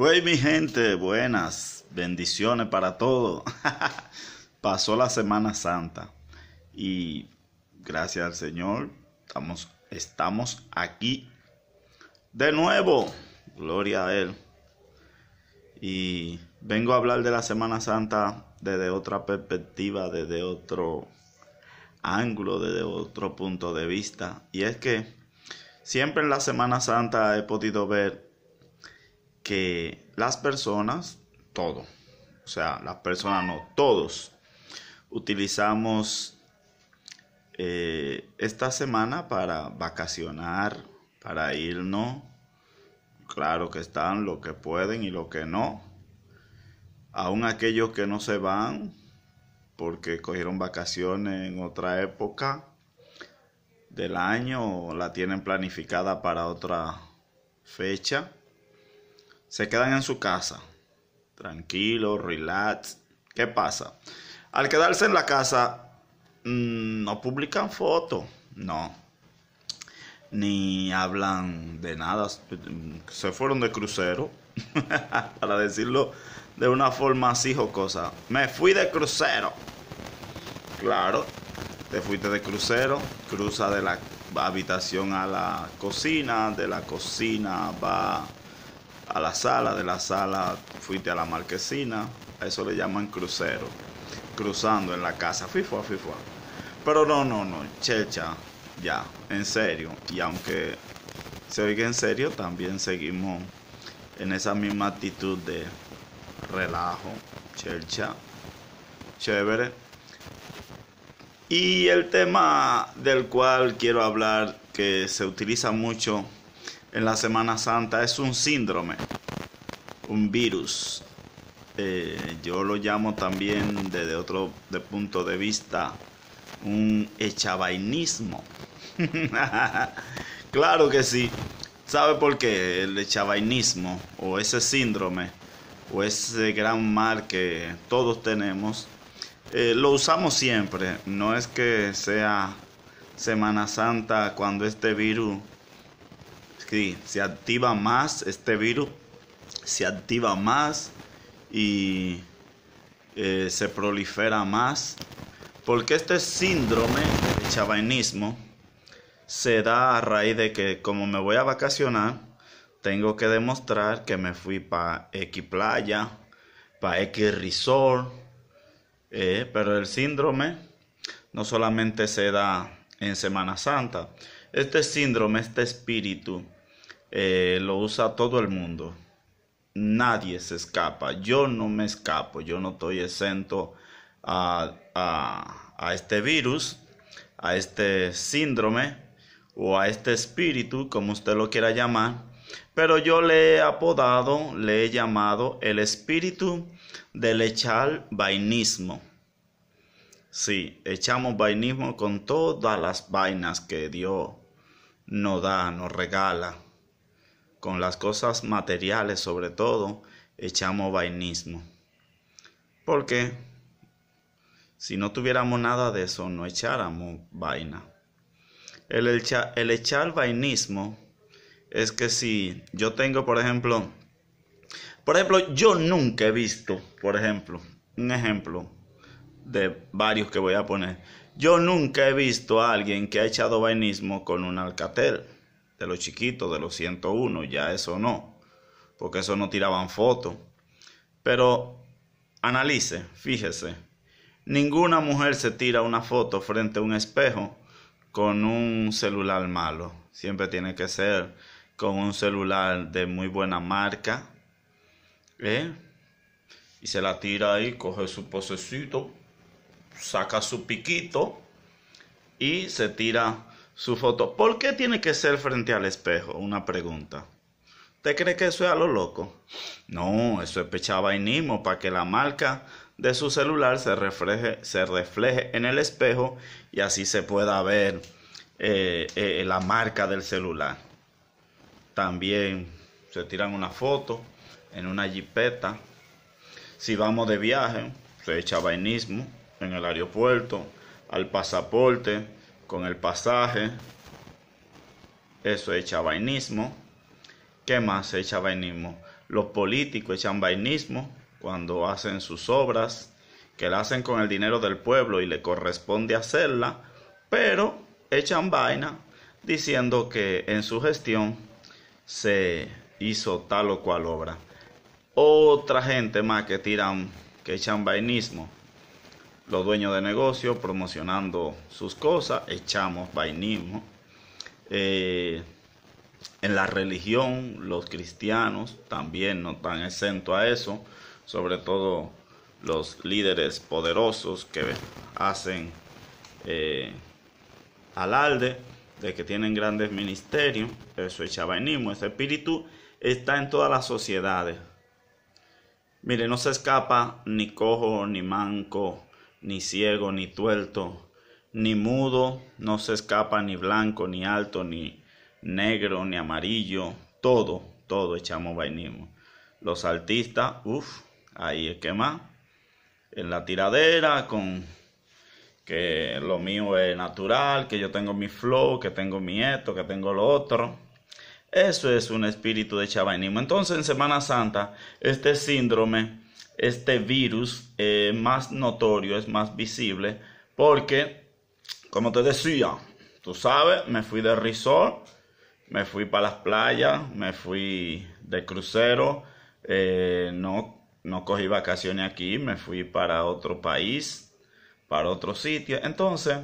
Wey, mi gente, buenas, bendiciones para todos. Pasó la Semana Santa y gracias al Señor estamos, estamos aquí de nuevo. Gloria a Él. Y vengo a hablar de la Semana Santa desde otra perspectiva, desde otro ángulo, desde otro punto de vista. Y es que siempre en la Semana Santa he podido ver que las personas, todo, o sea, las personas no, todos, utilizamos eh, esta semana para vacacionar, para irnos, claro que están lo que pueden y lo que no, aún aquellos que no se van porque cogieron vacaciones en otra época del año o la tienen planificada para otra fecha se quedan en su casa, tranquilo, relax. ¿Qué pasa? Al quedarse en la casa, mm, no publican fotos, no. Ni hablan de nada. Se fueron de crucero, para decirlo de una forma así jocosa. Me fui de crucero. Claro, te fuiste de crucero, cruza de la habitación a la cocina, de la cocina va a la sala, de la sala fuiste a la marquesina, a eso le llaman crucero, cruzando en la casa, fifua, fifua. Pero no, no, no, checha, ya, en serio, y aunque se oiga en serio, también seguimos en esa misma actitud de relajo, checha, chévere. Y el tema del cual quiero hablar, que se utiliza mucho en la Semana Santa es un síndrome, un virus. Eh, yo lo llamo también desde otro punto de vista un echabainismo. claro que sí. ¿Sabe por qué el echabainismo o ese síndrome o ese gran mal que todos tenemos? Eh, lo usamos siempre. No es que sea Semana Santa cuando este virus Sí, se activa más este virus, se activa más y eh, se prolifera más, porque este síndrome de chavainismo se da a raíz de que como me voy a vacacionar, tengo que demostrar que me fui para X playa, para X resort, eh, pero el síndrome no solamente se da en Semana Santa, este síndrome, este espíritu, eh, lo usa todo el mundo. Nadie se escapa. Yo no me escapo. Yo no estoy exento a, este virus, a este síndrome o a este espíritu, como usted lo quiera llamar. Pero yo le he apodado, le he llamado el espíritu del echar vainismo. si, echamos vainismo con todas las vainas que Dios nos da, nos regala con las cosas materiales sobre todo, echamos vainismo. Porque si no tuviéramos nada de eso, no echáramos vaina. El, el echar vainismo es que si yo tengo, por ejemplo, por ejemplo, yo nunca he visto, por ejemplo, un ejemplo de varios que voy a poner. Yo nunca he visto a alguien que ha echado vainismo con un alcatel de los chiquitos, de los 101, ya eso no, porque eso no tiraban fotos. Pero analice, fíjese, ninguna mujer se tira una foto frente a un espejo con un celular malo, siempre tiene que ser con un celular de muy buena marca, ¿eh? y se la tira ahí, coge su posecito, saca su piquito y se tira su foto. ¿Por qué tiene que ser frente al espejo? Una pregunta. ¿te cree que eso es a lo loco? No, eso es pechabainismo para que la marca de su celular se refleje, se refleje en el espejo y así se pueda ver eh, eh, la marca del celular. También se tiran una foto en una jipeta. Si vamos de viaje, se echa vainismo en el aeropuerto, al pasaporte con el pasaje. Eso echa vainismo, ¿Qué más echa vainismo, Los políticos echan vainismo cuando hacen sus obras, que la hacen con el dinero del pueblo y le corresponde hacerla, pero echan vaina diciendo que en su gestión se hizo tal o cual obra. Otra gente más que tiran, que echan vainismo, los dueños de negocios promocionando sus cosas, echamos vainismo. Eh, en la religión, los cristianos también no están exentos a eso, sobre todo los líderes poderosos que hacen eh, alarde de que tienen grandes ministerios, eso echa vainismo. ese espíritu está en todas las sociedades. Mire, no se escapa ni cojo ni manco ni ciego, ni tuerto, ni mudo, no se escapa ni blanco, ni alto, ni negro, ni amarillo, todo, todo echamos vainismo. Los artistas, uff, ahí es que más, en la tiradera con que lo mío es natural, que yo tengo mi flow, que tengo mi esto, que tengo lo otro. Eso es un espíritu de chavainismo. Entonces en Semana Santa, este síndrome este virus es eh, más notorio, es más visible, porque, como te decía, tú sabes, me fui de resort, me fui para las playas, me fui de crucero, eh, no, no cogí vacaciones aquí, me fui para otro país, para otro sitio. Entonces,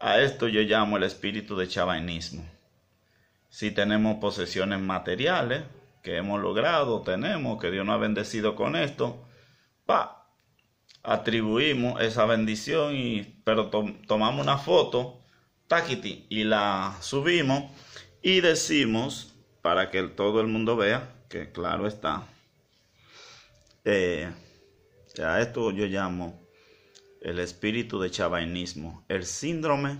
a esto yo llamo el espíritu de chavainismo. Si tenemos posesiones materiales que hemos logrado, tenemos, que Dios nos ha bendecido con esto, atribuimos esa bendición, y, pero tomamos una foto, taquiti, y la subimos y decimos, para que todo el mundo vea, que claro está, eh, a esto yo llamo el espíritu de chavainismo, el síndrome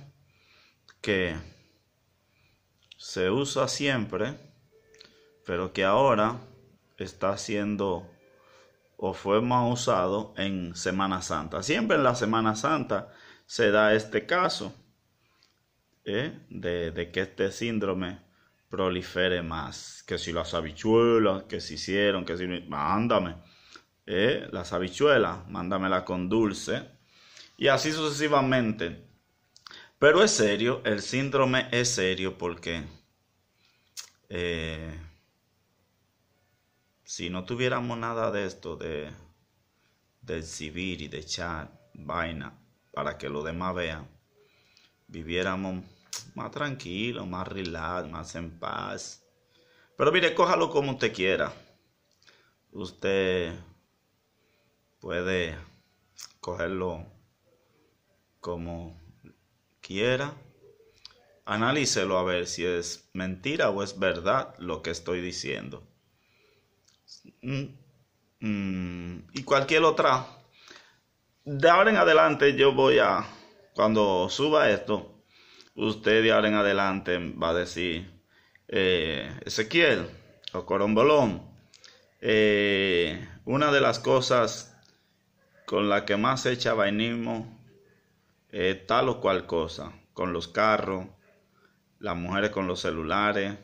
que se usa siempre, pero que ahora está siendo o fue más usado en Semana Santa. Siempre en la Semana Santa se da este caso eh, de, que este síndrome prolifere más. Que si las habichuelas, que se hicieron, que si... Mándame. Eh, las habichuelas, mándamela con dulce. Y así sucesivamente. Pero es serio, el síndrome es serio porque... Eh, si no tuviéramos nada de esto de, exhibir y de echar vaina para que los demás vean, viviéramos más tranquilos, más relax, más en paz. Pero mire, cójalo como usted quiera. Usted puede cogerlo como quiera. Analícelo a ver si es mentira o es verdad lo que estoy diciendo. Mm, mm, y cualquier otra. De ahora en adelante yo voy a, cuando suba esto, usted de ahora en adelante va a decir eh, Ezequiel o Corombolón. Eh, una de las cosas con la que más se echa vainismo es tal o cual cosa, con los carros, las mujeres con los celulares,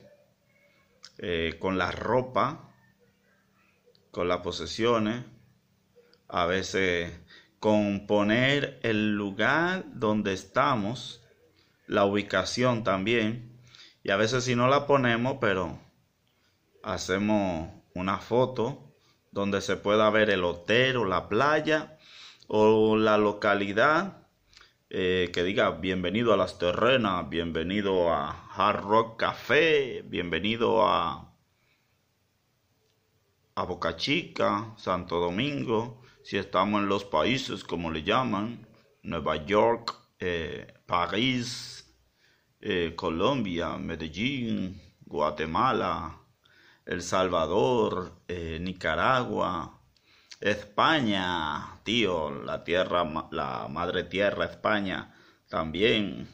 eh, con la ropa, con las posesiones, a veces con poner el lugar donde estamos, la ubicación también, y a veces si no la ponemos, pero hacemos una foto donde se pueda ver el hotel o la playa o la localidad eh, que diga bienvenido a las terrenas, bienvenido a Hard Rock Café, bienvenido a a Boca Chica, Santo Domingo, si estamos en los países como le llaman, Nueva York, eh, París, eh, Colombia, Medellín, Guatemala, El Salvador, eh, Nicaragua, España, tío, la tierra, la madre tierra, España, también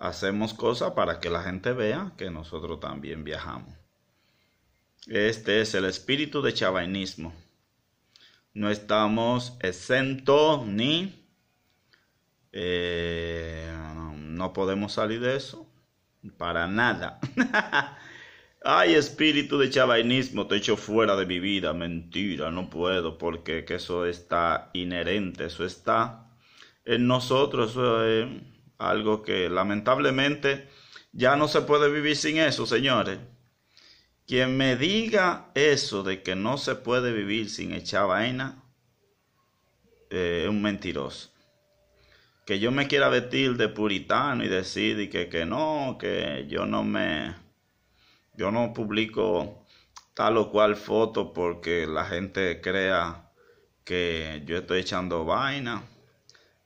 hacemos cosas para que la gente vea que nosotros también viajamos. Este es el espíritu de chavainismo. No estamos exentos ni eh, no podemos salir de eso. Para nada. Ay, espíritu de chavainismo, te echo fuera de mi vida. Mentira, no puedo, porque eso está inherente, eso está en nosotros. es algo que lamentablemente ya no se puede vivir sin eso, señores. Quien me diga eso de que no se puede vivir sin echar vaina, eh, es un mentiroso. Que yo me quiera vestir de puritano y decir que, que no, que yo no me, yo no publico tal o cual foto porque la gente crea que yo estoy echando vaina.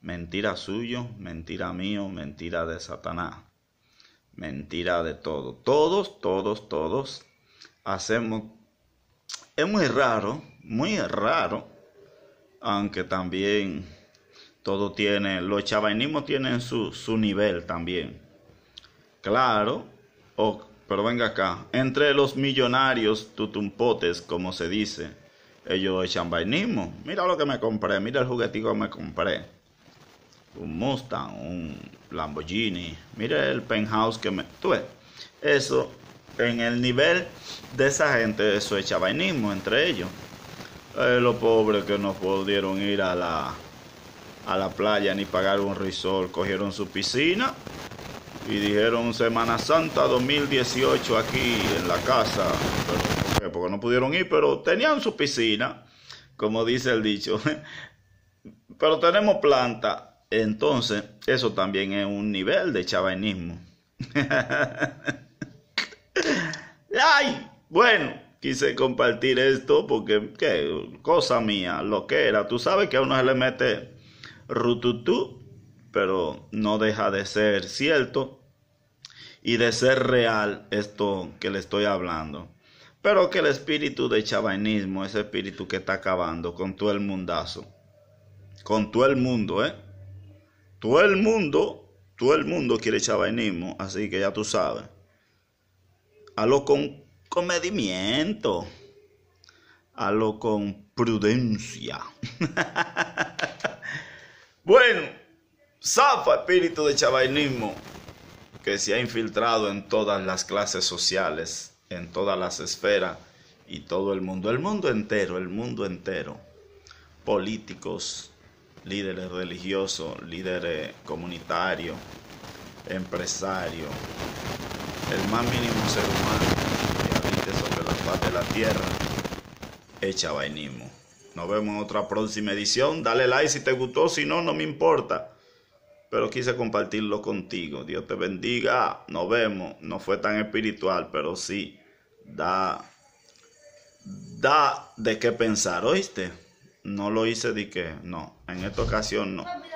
Mentira suyo, mentira mío, mentira de Satanás. Mentira de todo. Todos, todos, todos hacemos, es muy raro, muy raro, aunque también todo tiene, los chavainismos tienen su, su nivel también. Claro, pero venga acá, entre los millonarios tutumpotes, como se dice, ellos echan Mira lo que me compré, mira el juguetito que me compré. Un Mustang, un Lamborghini, mira el penthouse que me... tuve eso en el nivel de esa gente, eso es chavainismo entre ellos. Eh, los pobres que no pudieron ir a la, a la playa ni pagar un resort, cogieron su piscina y dijeron Semana Santa 2018 aquí en la casa, porque no pudieron ir, pero tenían su piscina, como dice el dicho, pero tenemos planta. Entonces, eso también es un nivel de chavainismo. ¡Ay! Bueno, quise compartir esto porque, qué, cosa mía, lo que era. Tú sabes que a uno se le mete rututú, pero no deja de ser cierto y de ser real esto que le estoy hablando. Pero que el espíritu de chavainismo, ese espíritu que está acabando con todo el mundazo, con todo el mundo, ¿eh? Todo el mundo, todo el mundo quiere chavainismo, así que ya tú sabes a lo con comedimiento, a lo con prudencia. bueno, zafa espíritu de chavainismo que se ha infiltrado en todas las clases sociales, en todas las esferas y todo el mundo, el mundo entero, el mundo entero. Políticos, líderes religiosos, líderes comunitarios, empresarios, el más mínimo ser humano que habite sobre la faz de la tierra, hecha vainismo. Nos vemos en otra próxima edición. Dale like si te gustó, si no, no me importa. Pero quise compartirlo contigo. Dios te bendiga. Nos vemos. No fue tan espiritual, pero sí da, da de qué pensar, ¿oíste? No lo hice de que, no, en esta ocasión no.